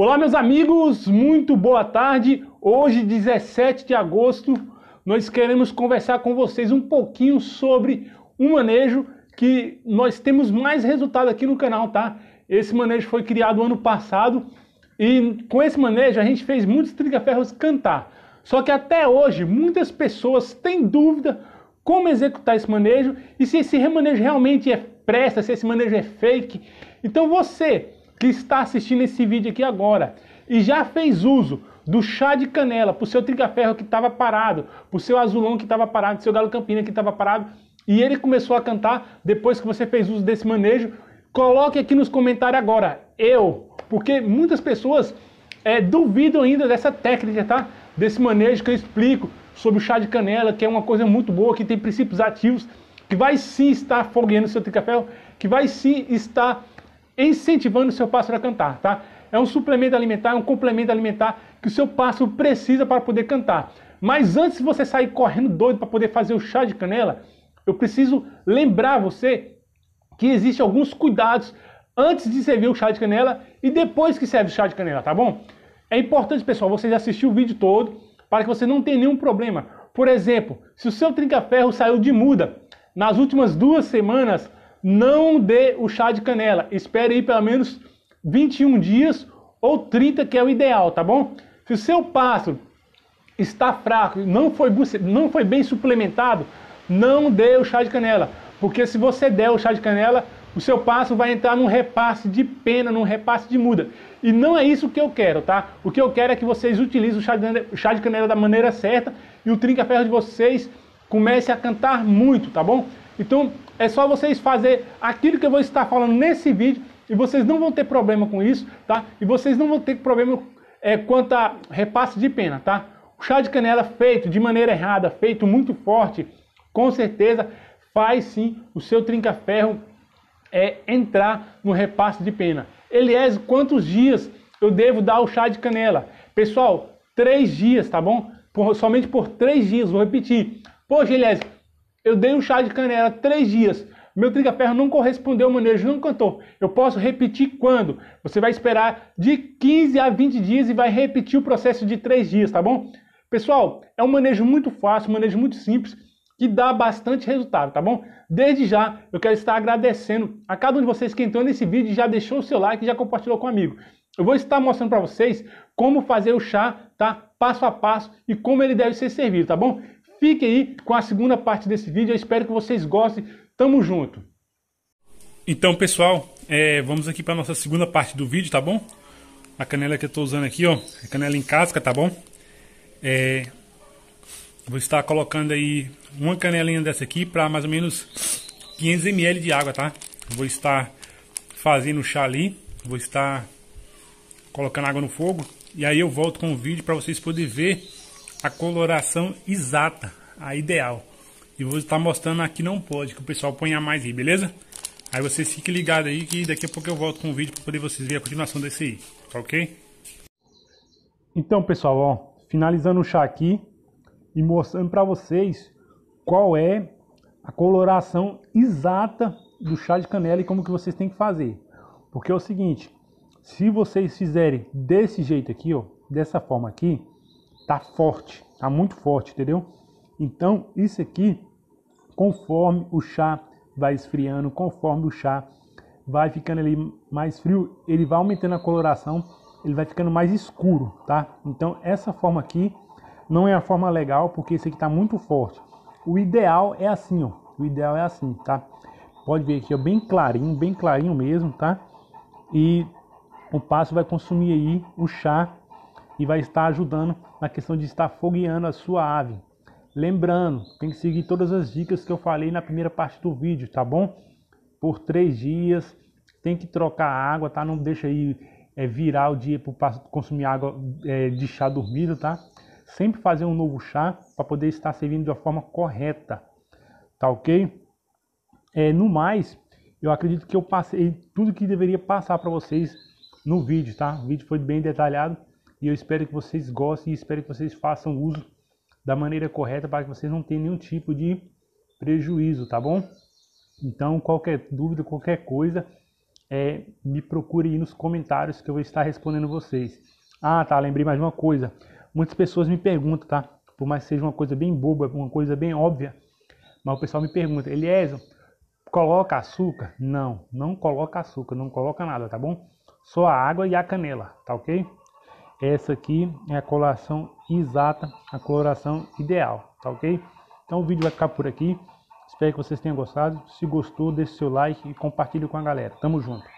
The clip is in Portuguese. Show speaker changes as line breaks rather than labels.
Olá, meus amigos, muito boa tarde. Hoje, 17 de agosto, nós queremos conversar com vocês um pouquinho sobre um manejo que nós temos mais resultado aqui no canal, tá? Esse manejo foi criado ano passado e com esse manejo a gente fez muitos trigaferros cantar. Só que até hoje muitas pessoas têm dúvida como executar esse manejo e se esse remanejo realmente é presta, se esse manejo é fake. Então você que está assistindo esse vídeo aqui agora e já fez uso do chá de canela para o seu trigaferro que estava parado, para o seu azulão que estava parado, para o seu galo campina que estava parado, e ele começou a cantar depois que você fez uso desse manejo, coloque aqui nos comentários agora, eu, porque muitas pessoas é, duvidam ainda dessa técnica, tá? Desse manejo que eu explico sobre o chá de canela, que é uma coisa muito boa, que tem princípios ativos, que vai sim estar fogueando o seu tricaferro, que vai sim estar incentivando o seu pássaro a cantar, tá? É um suplemento alimentar, é um complemento alimentar que o seu pássaro precisa para poder cantar. Mas antes de você sair correndo doido para poder fazer o chá de canela, eu preciso lembrar você que existem alguns cuidados antes de servir o chá de canela e depois que serve o chá de canela, tá bom? É importante, pessoal, vocês assistir o vídeo todo para que você não tenha nenhum problema. Por exemplo, se o seu trinca-ferro saiu de muda nas últimas duas semanas, não dê o chá de canela. Espere aí pelo menos 21 dias ou 30, que é o ideal, tá bom? Se o seu passo está fraco, não foi, não foi bem suplementado, não dê o chá de canela. Porque se você der o chá de canela, o seu passo vai entrar num repasse de pena, num repasse de muda. E não é isso que eu quero, tá? O que eu quero é que vocês utilizem o chá de canela, chá de canela da maneira certa e o trinca-ferro de vocês comece a cantar muito, tá bom? Então, é só vocês fazer aquilo que eu vou estar falando nesse vídeo e vocês não vão ter problema com isso, tá? E vocês não vão ter problema é, quanto a repasse de pena, tá? O chá de canela feito de maneira errada, feito muito forte, com certeza faz sim o seu trinca-ferro é, entrar no repasse de pena. Eliésio, quantos dias eu devo dar o chá de canela? Pessoal, três dias, tá bom? Por, somente por três dias, vou repetir. Poxa, Eliésio, eu dei um chá de canela três dias. Meu trigaferro não correspondeu, ao manejo não cantou. Eu posso repetir quando? Você vai esperar de 15 a 20 dias e vai repetir o processo de três dias, tá bom? Pessoal, é um manejo muito fácil, um manejo muito simples, que dá bastante resultado, tá bom? Desde já, eu quero estar agradecendo a cada um de vocês que entrou nesse vídeo, já deixou o seu like e já compartilhou com um amigo. Eu vou estar mostrando para vocês como fazer o chá, tá? Passo a passo e como ele deve ser servido, tá bom? Fique aí com a segunda parte desse vídeo. Eu espero que vocês gostem. Tamo junto. Então, pessoal, é, vamos aqui para nossa segunda parte do vídeo, tá bom? A canela que eu estou usando aqui, ó, é canela em casca, tá bom? É, vou estar colocando aí uma canelinha dessa aqui para mais ou menos 500 ml de água, tá? Vou estar fazendo o chá ali, vou estar colocando água no fogo e aí eu volto com o vídeo para vocês poderem ver a coloração exata, a ideal. E vou estar mostrando aqui não pode, que o pessoal ponha mais aí, beleza? Aí vocês fiquem ligados aí que daqui a pouco eu volto com o vídeo para poder vocês verem a continuação desse aí, tá ok? Então pessoal, ó, finalizando o chá aqui e mostrando para vocês qual é a coloração exata do chá de canela e como que vocês têm que fazer. Porque é o seguinte, se vocês fizerem desse jeito aqui, ó, dessa forma aqui, tá forte, tá muito forte, entendeu? Então, isso aqui, conforme o chá vai esfriando, conforme o chá vai ficando ali mais frio, ele vai aumentando a coloração, ele vai ficando mais escuro, tá? Então, essa forma aqui não é a forma legal, porque esse aqui tá muito forte. O ideal é assim, ó. O ideal é assim, tá? Pode ver aqui, ó, bem clarinho, bem clarinho mesmo, tá? E o passo vai consumir aí o chá e vai estar ajudando na questão de estar fogueando a sua ave. Lembrando, tem que seguir todas as dicas que eu falei na primeira parte do vídeo, tá bom? Por três dias, tem que trocar a água, tá? Não deixa aí é, virar o dia para consumir água é, de chá dormido, tá? Sempre fazer um novo chá para poder estar servindo de uma forma correta, tá ok? É, no mais, eu acredito que eu passei tudo que deveria passar para vocês no vídeo, tá? O vídeo foi bem detalhado e eu espero que vocês gostem e espero que vocês façam uso da maneira correta para que vocês não tenham nenhum tipo de prejuízo, tá bom? Então, qualquer dúvida, qualquer coisa, é, me procure aí nos comentários que eu vou estar respondendo vocês. Ah, tá, lembrei mais uma coisa. Muitas pessoas me perguntam, tá? Por mais que seja uma coisa bem boba, uma coisa bem óbvia, mas o pessoal me pergunta, Eliezer, coloca açúcar? Não, não coloca açúcar, não coloca nada, tá bom? Só a água e a canela, tá ok? Essa aqui é a coloração exata, a coloração ideal, tá ok? Então o vídeo vai ficar por aqui. Espero que vocês tenham gostado. Se gostou, deixe seu like e compartilhe com a galera. Tamo junto.